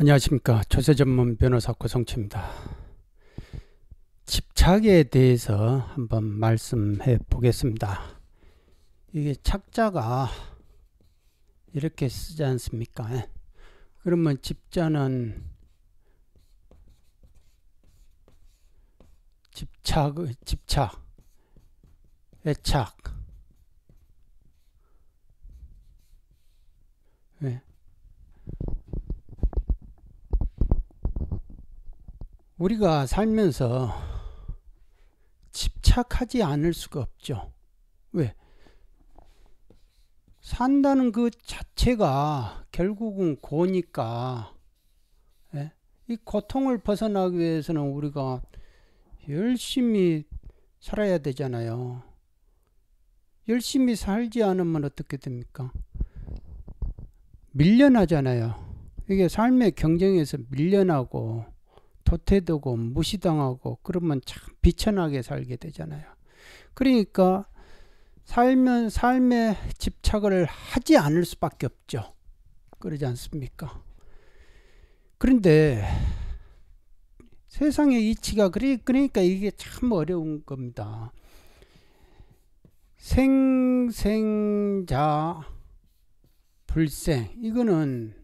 안녕하십니까 조세 전문 변호사 고성치입니다. 집착에 대해서 한번 말씀해 보겠습니다. 이게 착자가 이렇게 쓰지 않습니까? 예. 그러면 집자는 집착, 집착, 애착, 우리가 살면서 집착하지 않을 수가 없죠. 왜? 산다는 그 자체가 결국은 고니까 예? 이 고통을 벗어나기 위해서는 우리가 열심히 살아야 되잖아요. 열심히 살지 않으면 어떻게 됩니까? 밀려나잖아요. 이게 삶의 경쟁에서 밀려나고 도태되고 무시당하고 그러면 참 비천하게 살게 되잖아요. 그러니까 살면 삶에 집착을 하지 않을 수밖에 없죠. 그러지 않습니까? 그런데 세상의 이치가 그러니까 이게 참 어려운 겁니다. 생생자 불생 이거는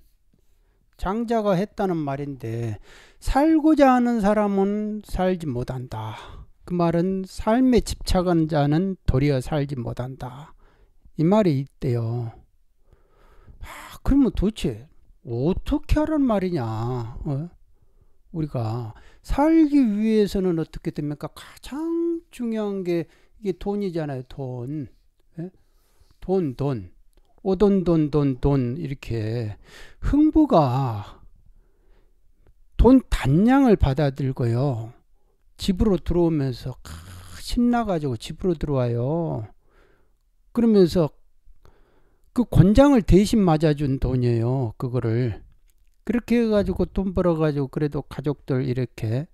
장자가 했다는 말인데 살고자 하는 사람은 살지 못한다. 그 말은 삶에 집착한 자는 도리어 살지 못한다. 이 말이 있대요. 아, 그러면 도대체 어떻게 하란 말이냐? 어? 우리가 살기 위해서는 어떻게 됩니까? 가장 중요한 게 이게 돈이잖아요. 돈, 예? 돈, 돈. 오돈돈돈돈 이렇게 흥부가 돈 단량을 받아들고요. 집으로 들어오면서 신나가지고 집으로 들어와요. 그러면서 그 권장을 대신 맞아준 돈이에요. 그거를. 그렇게 해가지고 돈 벌어가지고 그래도 가족들 이렇게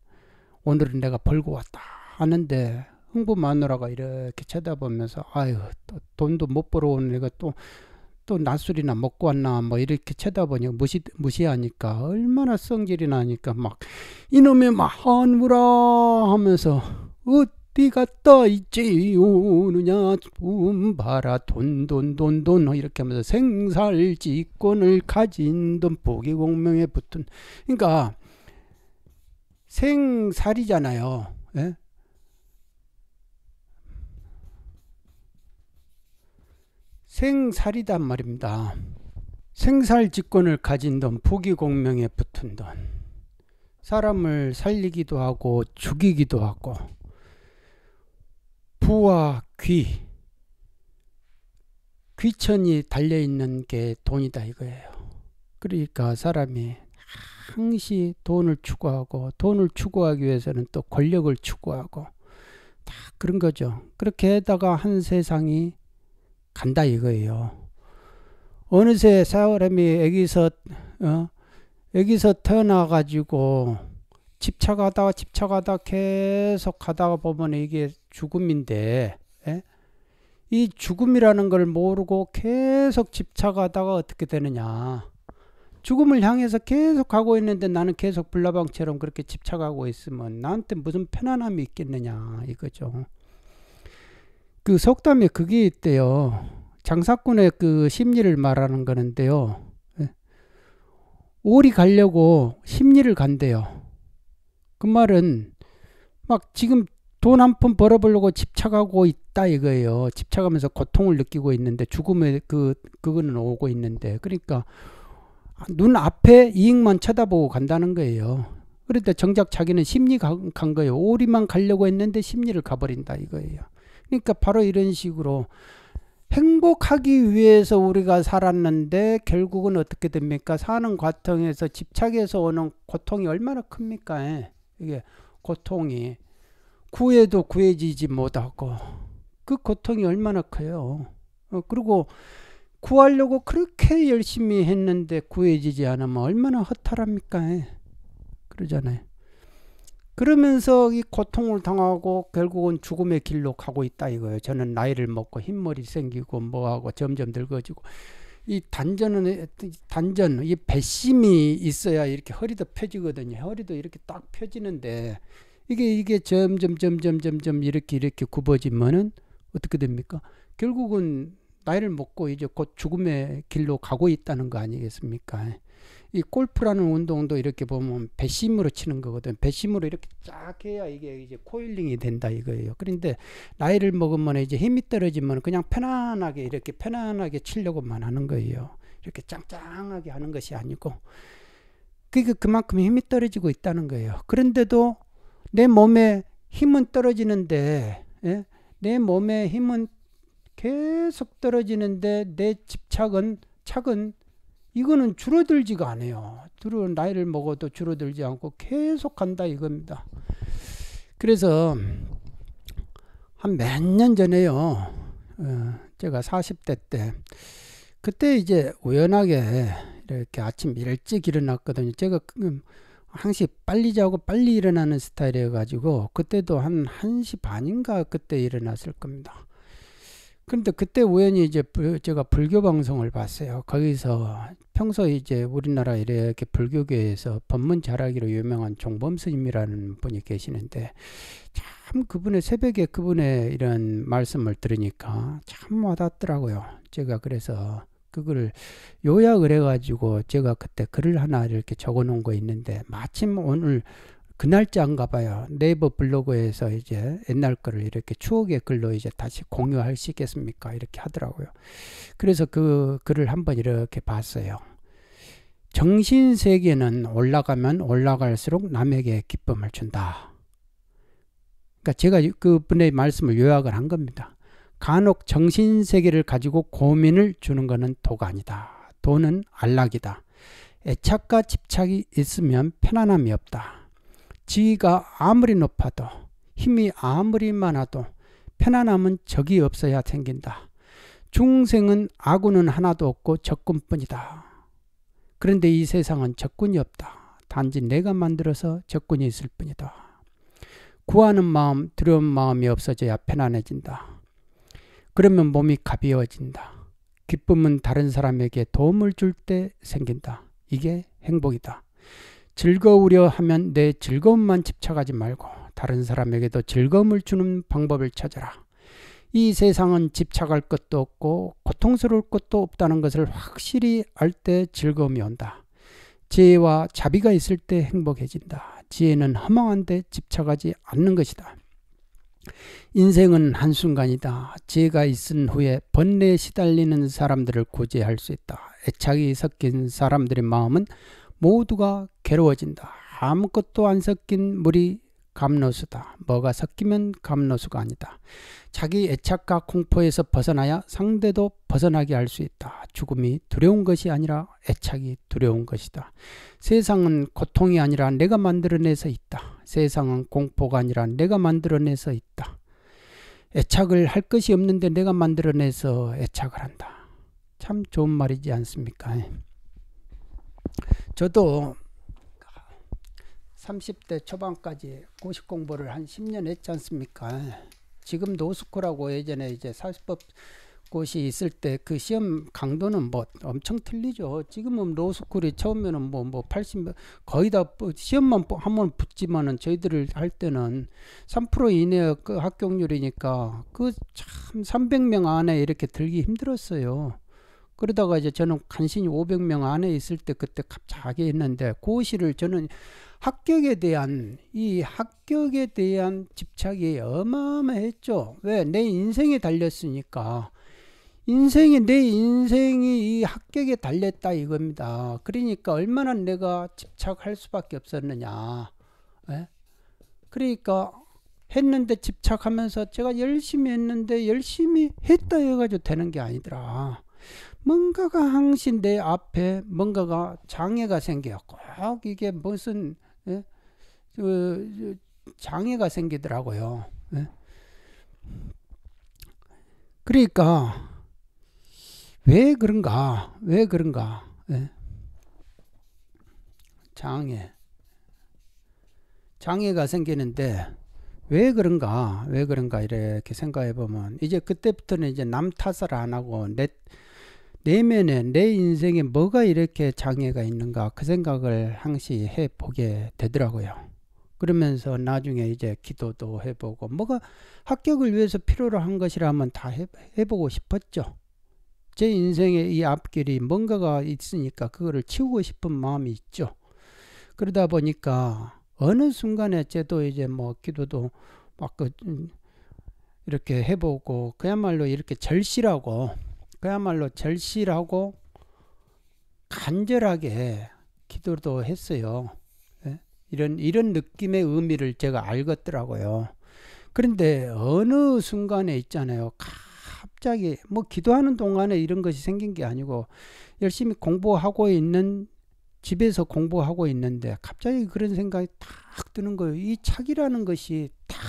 오늘은 내가 벌고 왔다 하는데 흥부 마누라가 이렇게 쳐다보면서 아유 또 돈도 못 벌어오는 애가 또 또낯술이나 먹고 왔나 뭐 이렇게 쳐다보니 무시 무시하니까 얼마나 성질이 나니까 막 이놈의 마한무라 하면서 어디 갔다 있지 오느냐 돈바라 돈 돈 돈 돈 이렇게 하면서 생살지권을 가진 돈 보기공명에 붙은 그러니까 생살이잖아요. 예? 생살이단 말입니다. 생살 직권을 가진 돈, 부귀공명에 붙은 돈. 사람을 살리기도 하고 죽이기도 하고 부와 귀, 귀천이 달려있는 게 돈이다 이거예요. 그러니까 사람이 항시 돈을 추구하고 돈을 추구하기 위해서는 또 권력을 추구하고 다 그런 거죠. 그렇게 다가한 세상이 간다 이거예요. 어느새 사람이 애기서 어? 애기서 태어나 가지고 집착하다가 집착하다 계속 하다가 보면 이게 죽음인데 에? 예? 이 죽음이라는 걸 모르고 계속 집착하다가 어떻게 되느냐 죽음을 향해서 계속 가고 있는데 나는 계속 불나방처럼 그렇게 집착하고 있으면 나한테 무슨 편안함이 있겠느냐 이거죠. 그 속담에 그게 있대요. 장사꾼의 그 심리를 말하는 거는데요. 예. 오리 가려고 심리를 간대요. 그 말은 막 지금 돈 한 푼 벌어보려고 집착하고 있다 이거예요. 집착하면서 고통을 느끼고 있는데 죽음의 그 그거는 오고 있는데 그러니까 눈 앞에 이익만 쳐다보고 간다는 거예요. 그런데 정작 자기는 심리 간, 간 거예요. 오리만 가려고 했는데 심리를 가버린다 이거예요. 그러니까 바로 이런 식으로 행복하기 위해서 우리가 살았는데 결국은 어떻게 됩니까? 사는 과정에서 집착해서 오는 고통이 얼마나 큽니까? 예. 이게 고통이 구해도 구해지지 못하고 그 고통이 얼마나 커요. 어, 그리고 구하려고 그렇게 열심히 했는데 구해지지 않으면 얼마나 허탈합니까? 예. 그러잖아요. 그러면서 이 고통을 당하고 결국은 죽음의 길로 가고 있다 이거예요. 저는 나이를 먹고 흰머리 생기고 뭐하고 점점 늙어지고 이 단전은 단전 이 배심이 있어야 이렇게 허리도 펴지거든요. 허리도 이렇게 딱 펴지는데 이게 이게 점점 점점 점점 이렇게 이렇게 굽어지면은 어떻게 됩니까? 결국은 나이를 먹고 이제 곧 죽음의 길로 가고 있다는 거 아니겠습니까? 이 골프라는 운동도 이렇게 보면 배심으로 치는 거거든. 배심으로 이렇게 쫙 해야 이게 이제 코일링이 된다 이거예요. 그런데 나이를 먹으면 이제 힘이 떨어지면 그냥 편안하게 이렇게 편안하게 치려고만 하는 거예요. 이렇게 짱짱하게 하는 것이 아니고 그게 그러니까 그만큼 힘이 떨어지고 있다는 거예요. 그런데도 내 몸에 힘은 떨어지는데 예? 내 몸에 힘은 계속 떨어지는데 내 집착은 착은 이거는 줄어들지가 않아요. 들어 나이를 먹어도 줄어들지 않고 계속 간다 이겁니다. 그래서 한 몇 년 전에요. 어, 제가 40대 때 그때 이제 우연하게 이렇게 아침 일찍 일어났거든요. 제가 음, 항시 빨리 자고 빨리 일어나는 스타일이어 가지고 그때도 한 1시 반인가 그때 일어났을 겁니다. 그런데 그때 우연히 이제 제가 불교 방송을 봤어요. 거기서 평소에 이제 우리나라 이렇게 불교계에서 법문 잘하기로 유명한 종범 스님이라는 분이 계시는데 참 그분의 새벽에 그분의 이런 말씀을 들으니까 참 와닿더라고요. 제가 그래서 그걸 요약을 해가지고 제가 그때 글을 하나 이렇게 적어놓은 거 있는데 마침 오늘 그날짜인가 봐요. 네이버 블로그에서 이제 옛날 거를 이렇게 추억의 글로 이제 다시 공유할 수 있겠습니까? 이렇게 하더라고요. 그래서 그 글을 한번 이렇게 봤어요. 정신세계는 올라가면 올라갈수록 남에게 기쁨을 준다. 그러니까 제가 그 분의 말씀을 요약을 한 겁니다. 간혹 정신세계를 가지고 고민을 주는 것은 도가 아니다. 도는 안락이다. 애착과 집착이 있으면 편안함이 없다. 지위가 아무리 높아도 힘이 아무리 많아도 편안함은 적이 없어야 생긴다. 중생은 아군은 하나도 없고 적군뿐이다. 그런데 이 세상은 적군이 없다. 단지 내가 만들어서 적군이 있을 뿐이다. 구하는 마음, 두려운 마음이 없어져야 편안해진다. 그러면 몸이 가벼워진다. 기쁨은 다른 사람에게 도움을 줄 때 생긴다. 이게 행복이다. 즐거우려 하면 내 즐거움만 집착하지 말고 다른 사람에게도 즐거움을 주는 방법을 찾아라. 이 세상은 집착할 것도 없고 고통스러울 것도 없다는 것을 확실히 알 때 즐거움이 온다. 지혜와 자비가 있을 때 행복해진다. 지혜는 허망한데 집착하지 않는 것이다. 인생은 한순간이다. 지혜가 있은 후에 번뇌에 시달리는 사람들을 구제할 수 있다. 애착이 섞인 사람들의 마음은 모두가 괴로워진다. 아무것도 안 섞인 물이 감노수다. 뭐가 섞이면 감노수가 아니다. 자기 애착과 공포에서 벗어나야 상대도 벗어나게 할 수 있다. 죽음이 두려운 것이 아니라 애착이 두려운 것이다. 세상은 고통이 아니라 내가 만들어내서 있다. 세상은 공포가 아니라 내가 만들어내서 있다. 애착을 할 것이 없는데 내가 만들어내서 애착을 한다. 참 좋은 말이지 않습니까? 저도 30대 초반까지 고시 공부를 한 10년 했지 않습니까? 지금 노스쿨하고 예전에 이제 사실법 곳이 있을 때 그 시험 강도는 뭐 엄청 틀리죠. 지금은 로스쿨이 뭐 처음에는 뭐뭐 80, 뭐 거의 다 시험만 한 번 붙지만은 저희들을 할 때는 3% 이내 그 합격률이니까 그 참 300명 안에 이렇게 들기 힘들었어요. 그러다가 이제 저는 간신히 500명 안에 있을 때 그때 갑자기 했는데 고시를 저는 합격에 대한 이 합격에 대한 집착이 어마어마했죠. 왜 내 인생에 달렸으니까 인생이 내 인생이 이 합격에 달렸다 이겁니다. 그러니까 얼마나 내가 집착할 수밖에 없었느냐. 예? 그러니까 했는데 집착하면서 제가 열심히 했는데 열심히 했다 해가지고 되는 게 아니더라. 뭔가가 항신내 앞에 뭔가가 장애가 생겨. 꼭 이게 무슨 예? 그 장애가 생기더라고요. 예? 그러니까 왜 그런가? 왜 그런가? 예? 장애. 장애가 생기는데 왜 그런가? 왜 그런가? 이렇게 생각해 보면 이제 그때부터는 이제 남 탓을 안 하고 내 내면에 내 인생에 뭐가 이렇게 장애가 있는가 그 생각을 항시 해 보게 되더라고요. 그러면서 나중에 이제 기도도 해보고 뭐가 합격을 위해서 필요로 한 것이라면 다 해, 보고 싶었죠. 제 인생의 이 앞길이 뭔가가 있으니까 그거를 치우고 싶은 마음이 있죠. 그러다 보니까 어느 순간에 제도 이제 뭐 기도도 막그 음, 이렇게 해보고 그야말로 이렇게 절실하고 그야말로 절실하고 간절하게 기도도 했어요. 예? 이런 이런 느낌의 의미를 제가 알겠더라고요. 그런데 어느 순간에 있잖아요. 갑자기 뭐 기도하는 동안에 이런 것이 생긴 게 아니고 열심히 공부하고 있는 집에서 공부하고 있는데 갑자기 그런 생각이 탁 드는 거예요. 이 착이라는 것이 탁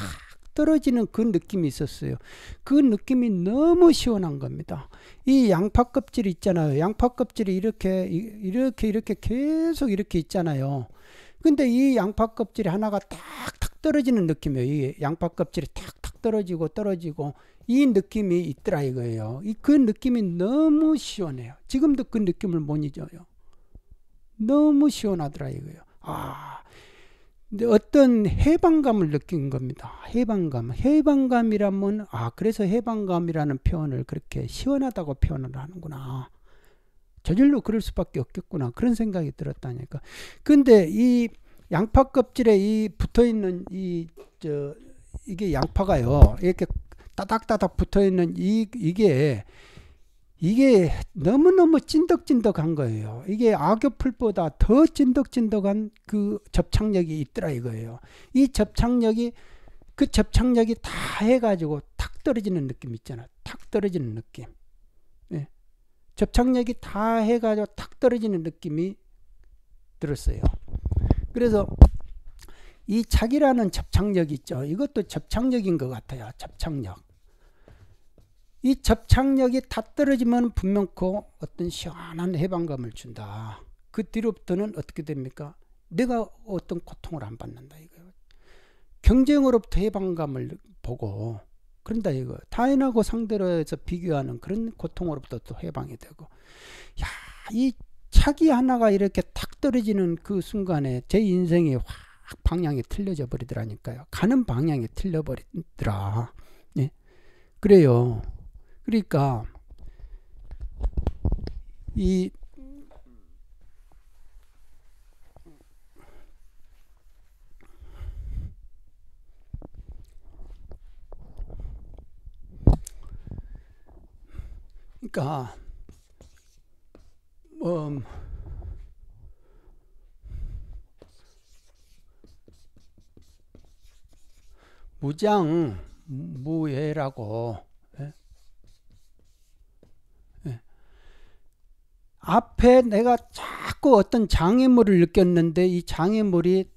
떨어지는 그 느낌이 있었어요. 그 느낌이 너무 시원한 겁니다. 이 양파 껍질 있잖아요. 양파 껍질이 이렇게 이렇게 이렇게 계속 이렇게 있잖아요. 근데 이 양파 껍질이 하나가 탁탁 떨어지는 느낌이에요. 이 양파 껍질이 탁탁 떨어지고 떨어지고 이 느낌이 있더라 이거예요. 이 그 느낌이 너무 시원해요. 지금도 그 느낌을 못 잊어요. 너무 시원하더라 이거예요. 아, 근데 어떤 해방감을 느낀 겁니다. 해방감. 해방감이라면, 아, 그래서 해방감이라는 표현을 그렇게 시원하다고 표현을 하는구나. 저절로 그럴 수밖에 없겠구나. 그런 생각이 들었다니까. 근데 이 양파 껍질에 이 붙어 있는 이, 저, 이게 양파가요. 이렇게 따닥따닥 붙어 있는 이, 이게 이게 너무너무 찐덕찐덕한 거예요. 이게 악교풀보다 더 찐덕찐덕한 그 접착력이 있더라 이거예요. 이 접착력이 그 접착력이 다 해가지고 탁 떨어지는 느낌 있잖아. 탁 떨어지는 느낌. 네. 접착력이 다 해가지고 탁 떨어지는 느낌이 들었어요. 그래서 이 착이라는 접착력 있죠. 이것도 접착력인 것 같아요. 접착력. 이 접착력이 다 떨어지면 분명코 어떤 시원한 해방감을 준다. 그 뒤로부터는 어떻게 됩니까? 내가 어떤 고통을 안 받는다 이거예 경쟁으로부터 해방감을 보고 그런다 이거 타인하고 상대로 해서 비교하는 그런 고통으로부터 또 해방이 되고 야이 차기 하나가 이렇게 탁 떨어지는 그 순간에 제 인생이 확 방향이 틀려져 버리더라니까요 가는 방향이 틀려 버리더라 네. 예? 그래요 그러니까 이 그러니까 음, 무장 무예라고 앞에 내가 자꾸 어떤 장애물을 느꼈는데 이 장애물이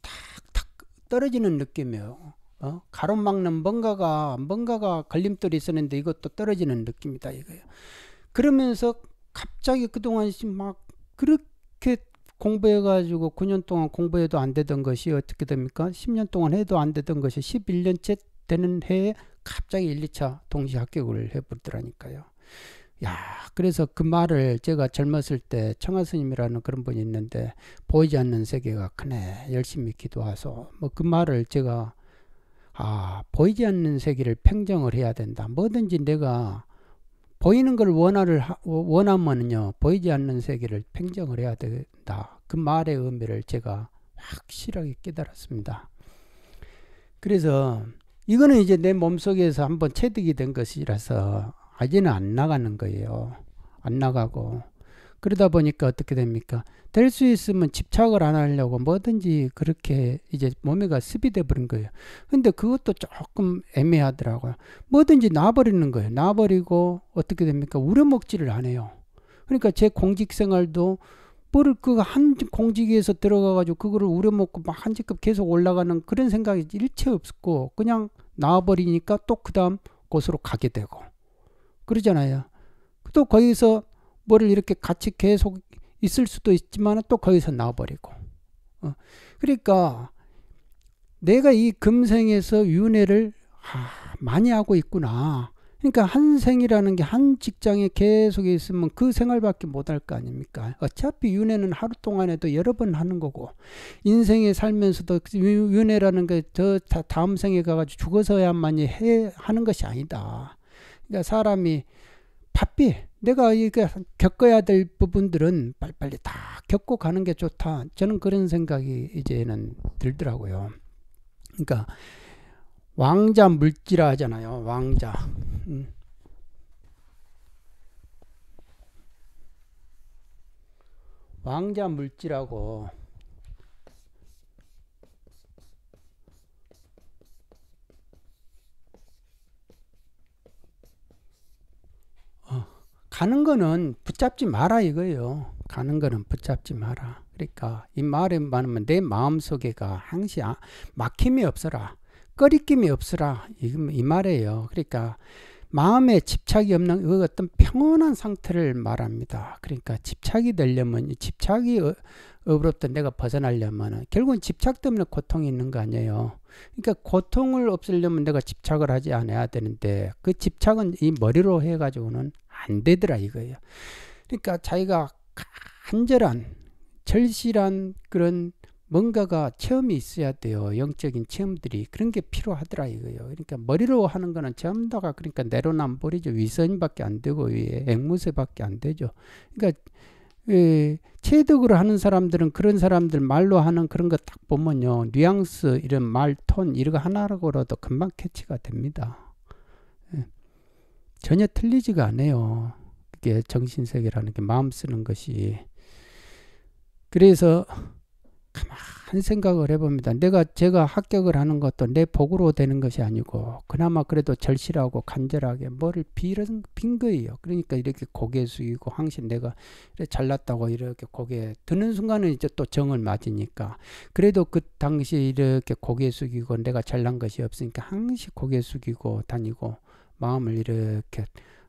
탁탁 떨어지는 느낌이에요. 어? 가로막는 뭔가가 뭔가가 걸림돌이 있었는데 이것도 떨어지는 느낌이다 이거예요. 그러면서 갑자기 그동안 막 그렇게 공부해 가지고 9년 동안 공부해도 안 되던 것이 어떻게 됩니까? 10년 동안 해도 안 되던 것이 11년째 되는 해에 갑자기 1, 2차 동시 합격을 해버더라니까요 야, 그래서 그 말을 제가 젊었을 때청하 스님이라는 그런 분이 있는데 보이지 않는 세계가 크네. 열심히 기도하소. 뭐그 말을 제가 아, 보이지 않는 세계를 평정을 해야 된다. 뭐든지 내가 보이는 걸 원하를 원하면은요. 보이지 않는 세계를 평정을 해야 된다. 그 말의 의미를 제가 확실하게 깨달았습니다. 그래서 이거는 이제 내 몸속에서 한번 체득이 된 것이라서 아직은 안 나가는 거예요. 안 나가고. 그러다 보니까 어떻게 됩니까? 될 수 있으면 집착을 안 하려고 뭐든지 그렇게 이제 몸에가 습이 돼버린 거예요. 근데 그것도 조금 애매하더라고요. 뭐든지 놔버리는 거예요. 놔버리고 어떻게 됩니까? 우려먹지를 안 해요. 그러니까 제 공직 생활도 뭐를 그한 공직에서 들어가가지고 그거를 우려먹고 막한 직급 계속 올라가는 그런 생각이 일체 없었고 그냥 나와버리니까 또 그 다음 곳으로 가게 되고 그러잖아요. 또 거기서 뭐를 이렇게 같이 계속 있을 수도 있지만 또 거기서 나와버리고. 어. 그러니까 내가 이 금생에서 윤회를 아, 많이 하고 있구나. 그러니까 한 생이라는 게 한 직장에 계속 있으면 그 생활밖에 못 할 거 아닙니까? 어차피 윤회는 하루 동안에도 여러 번 하는 거고 인생에 살면서도 윤회라는 게 저 다음 생에 가가지고 죽어서야만이 해 하는 것이 아니다. 그러니까 사람이 바삐. 내가 그 겪어야 될 부분들은 빨리빨리 다 겪고 가는 게 좋다. 저는 그런 생각이 이제는 들더라고요. 그러니까 왕자 물지라 하잖아요. 왕자. 음. 왕자 물지라고 가는 거는 붙잡지 마라 이거예요. 가는 거는 붙잡지 마라. 그러니까 이 말에 말하면 내 마음속에가 항시 아, 막힘이 없어라. 꺼리낌이 없어라. 이, 이 말이에요. 그러니까 마음에 집착이 없는 그 어떤 평온한 상태를 말합니다. 그러니까 집착이 되려면 집착이 어, 으로부 내가 벗어나려면 결국은 집착 때문에 고통이 있는 거 아니에요. 그러니까 고통을 없애려면 내가 집착을 하지 않아야 되는데 그 집착은 이 머리로 해가지고는 안 되더라 이거예요. 그러니까 자기가 간절한 절실한 그런 뭔가가 체험이 있어야 돼요. 영적인 체험들이 그런 게 필요하더라 이거예요. 그러니까 머리로 하는 거는 전부 다가 그러니까 내로남불이죠. 위선밖에 안 되고 위에 앵무새밖에 안 되죠. 그러니까 예, 체득으로 하는 사람들은 그런 사람들 말로 하는 그런 거 딱 보면요. 뉘앙스 이런 말 톤 이런 거 하나로라도 금방 캐치가 됩니다. 예, 전혀 틀리지가 않아요. 그게 정신세계라는 게 마음 쓰는 것이 그래서 가만 생각을 해봅니다. 내가 제가 합격을 하는 것도 내 복으로 되는 것이 아니고 그나마 그래도 절실하고 간절하게 머리를 빌은 빈 거예요. 그러니까 이렇게 고개 숙이고 항상 내가 잘났다고 이렇게 고개 드는 순간은 이제 또 정을 맞으니까 그래도 그 당시 이렇게 고개 숙이고 내가 잘난 것이 없으니까 항시 고개 숙이고 다니고 마음을 이렇게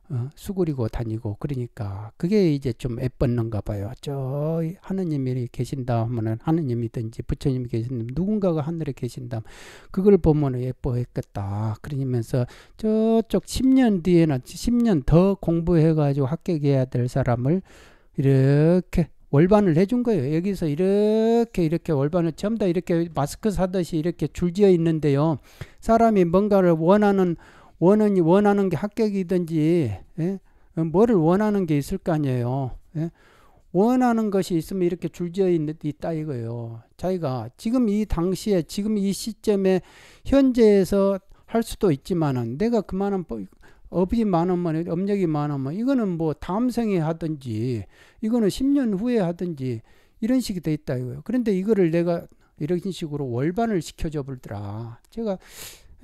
어, 수그리고 다니고 그러니까 그게 이제 좀애뻤는가 봐요. 저 하느님이 계신다 하면은 하느님이든지 부처님이 계신다 누군가가 하늘에 계신다 그걸 보면 예뻐했겠다 그러면서 저쪽 10년 뒤에는 10년 더 공부해가지고 합격해야 될 사람을 이렇게 월반을 해준 거예요. 여기서 이렇게 이렇게 월반을 전부 다 이렇게 마스크 사듯이 이렇게 줄지어 있는데요. 사람이 뭔가를 원하는 원은는 원하는 게 합격이든지, 예? 어, 뭐를 원하는 게 있을 거 아니에요. 예? 원하는 것이 있으면 이렇게 줄지어 있다 이거예요. 자기가 지금 이 당시에, 지금 이 시점에 현재에서 할 수도 있지만은 내가 그만한 업이 많으면, 업력이 많으면 이거는 뭐 다음 생에 하든지, 이거는 10년 후에 하든지 이런 식이 돼 있다 이거예요. 그런데 이거를 내가 이런 식으로 월반을 시켜줘 볼더라. 제가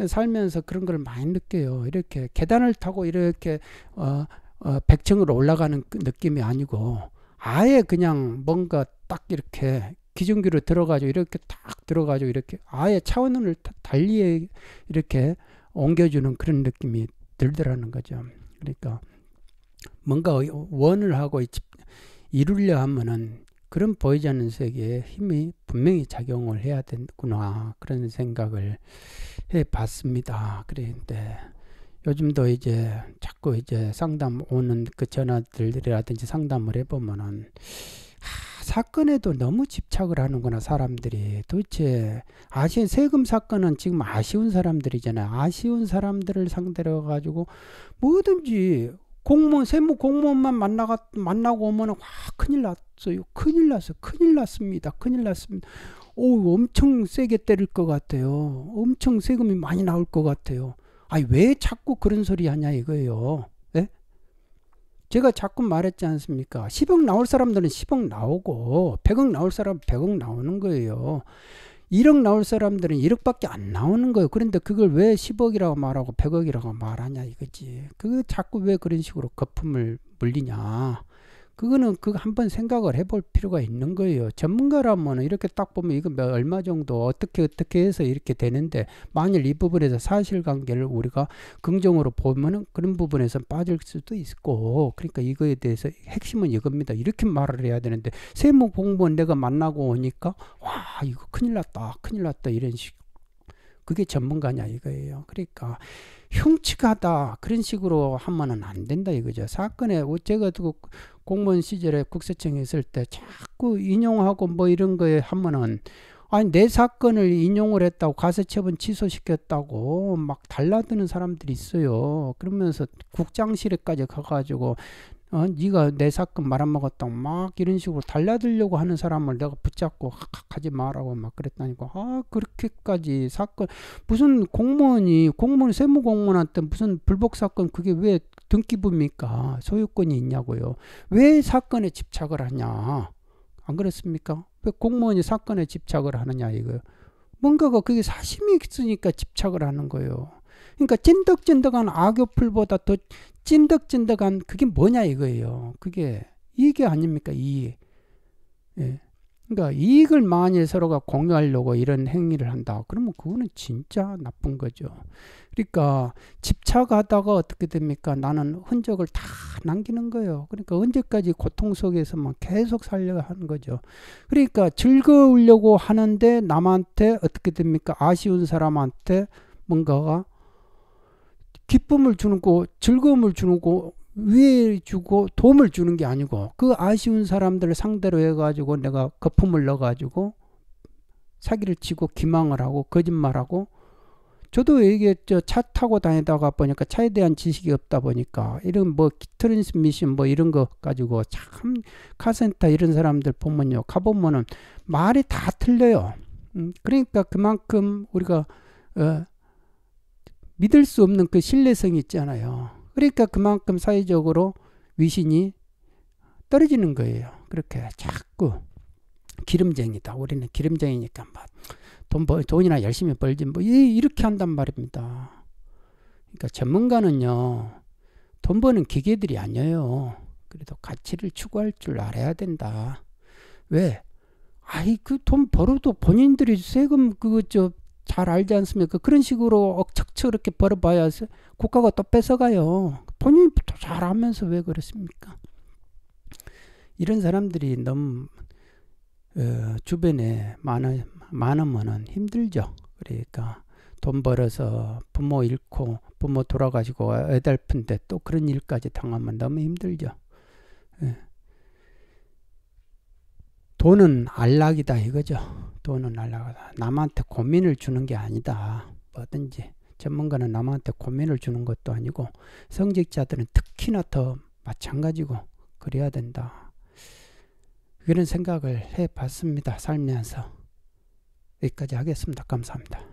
살면서 그런 걸 많이 느껴요. 이렇게 계단을 타고 이렇게 어, 어, 100층으로 올라가는 그 느낌이 아니고 아예 그냥 뭔가 딱 이렇게 기준기로 들어가죠 이렇게 딱들어가죠 이렇게 아예 차원을 달리 이렇게 옮겨주는 그런 느낌이 들더라는 거죠. 그러니까 뭔가 원을 하고 이루려 하면은 그런 보이지 않는 세계에 힘이 분명히 작용을 해야 되구나 그런 생각을 해 봤습니다. 그런데 요즘도 이제 자꾸 이제 상담 오는 그 전화들이라든지 상담을 해보면은 아, 사건에도 너무 집착을 하는구나 사람들이 도대체 아쉬운 세금 사건은 지금 아쉬운 사람들이잖아요 아쉬운 사람들을 상대로 가지고 뭐든지 공무원 세무 공무원만 만나가 만나고 오면은 와 큰일 났어요. 큰일 났어. 큰일 났습니다. 큰일 났습니다. 오 엄청 세게 때릴 것 같아요. 엄청 세금이 많이 나올 것 같아요. 아니 왜 자꾸 그런 소리 하냐 이거예요. 예? 제가 자꾸 말했지 않습니까? 10억 나올 사람들은 10억 나오고 100억 나올 사람 100억 나오는 거예요. 1억 나올 사람들은 1억밖에 안 나오는 거예요. 그런데 그걸 왜 10억이라고 말하고 100억이라고 말하냐 이거지. 그거 자꾸 왜 그런 식으로 거품을 물리냐. 그거는 그거한번 생각을 해볼 필요가 있는 거예요. 전문가라면 이렇게 딱 보면 이거 얼마 정도 어떻게 어떻게 해서 이렇게 되는데 만일 이 부분에서 사실관계를 우리가 긍정으로 보면은 그런 부분에서 빠질 수도 있고 그러니까 이거에 대해서 핵심은 이겁니다. 이렇게 말을 해야 되는데 세무 공무원 내가 만나고 오니까 와 이거 큰일 났다 큰일 났다 이런 식 그게 전문가냐 이거예요. 그러니까 흉측하다 그런 식으로 하면은 안 된다 이거죠. 사건에 어, 제가 공무원 시절에 국세청에 있을 때 자꾸 인용하고 뭐 이런 거에 하면은 아니 내 사건을 인용을 했다고 가세처분 취소시켰다고 막 달라드는 사람들이 있어요. 그러면서 국장실에까지 가가지고 어, 네가 내 사건 말 안먹었다고막 이런 식으로 달라들려고 하는 사람을 내가 붙잡고 하지 마라고 막 그랬다니까 아 그렇게까지 사건 무슨 공무원이 공무원 세무공무원한테 무슨 불복 사건 그게 왜 등기부입니까 소유권이 있냐고요 왜 사건에 집착을 하냐 안 그렇습니까 왜 공무원이 사건에 집착을 하느냐 이거 뭔가가 그게 사심이 있으니까 집착을 하는 거예요 그러니까 찐득찐득한 악요풀보다 더 찐득찐득한 그게 뭐냐 이거예요. 그게 이게 아닙니까? 이익. 예. 그러니까 이익을 많이 서로가 공유하려고 이런 행위를 한다. 그러면 그거는 진짜 나쁜 거죠. 그러니까 집착하다가 어떻게 됩니까? 나는 흔적을 다 남기는 거예요. 그러니까 언제까지 고통 속에서만 계속 살려고 하는 거죠. 그러니까 즐거우려고 하는데 남한테 어떻게 됩니까? 아쉬운 사람한테 뭔가가 기쁨을 주는 거, 즐거움을 주는 거, 위해 주고 도움을 주는 게 아니고 그 아쉬운 사람들을 상대로 해가지고 내가 거품을 넣어가지고 사기를 치고 기망을 하고 거짓말하고 저도 이게 저 차 타고 다니다가 보니까 차에 대한 지식이 없다 보니까 이런 뭐 트랜스미션 뭐 이런 거 가지고 참 카센터 이런 사람들 보면요 가보면은 말이 다 틀려요. 음, 그러니까 그만큼 우리가 어, 믿을 수 없는 그 신뢰성이 있잖아요. 그러니까 그만큼 사회적으로 위신이 떨어지는 거예요. 그렇게 자꾸 기름쟁이다. 우리는 기름쟁이니까 막돈 벌, 돈이나 열심히 벌지 뭐 이렇게 한단 말입니다. 그러니까 전문가는요. 돈 버는 기계들이 아니에요. 그래도 가치를 추구할 줄 알아야 된다. 왜? 아이 그 돈 벌어도 본인들이 세금 그저 잘 알지 않습니까? 그 그런 식으로 억척쳐 이렇게 벌어봐야 국가가 또 뺏어가요. 본인이 잘하면서왜 그렇습니까? 이런 사람들이 너무 어, 주변에 많아, 많으면 힘들죠. 그러니까 돈 벌어서 부모 잃고 부모 돌아가시고 애달픈데 또 그런 일까지 당하면 너무 힘들죠. 예. 돈은 안락이다 이거죠. 돈은 안락이다. 남한테 고민을 주는 게 아니다. 뭐든지. 전문가는 남한테 고민을 주는 것도 아니고 성직자들은 특히나 더 마찬가지고 그래야 된다. 그런 생각을 해봤습니다. 살면서. 여기까지 하겠습니다. 감사합니다.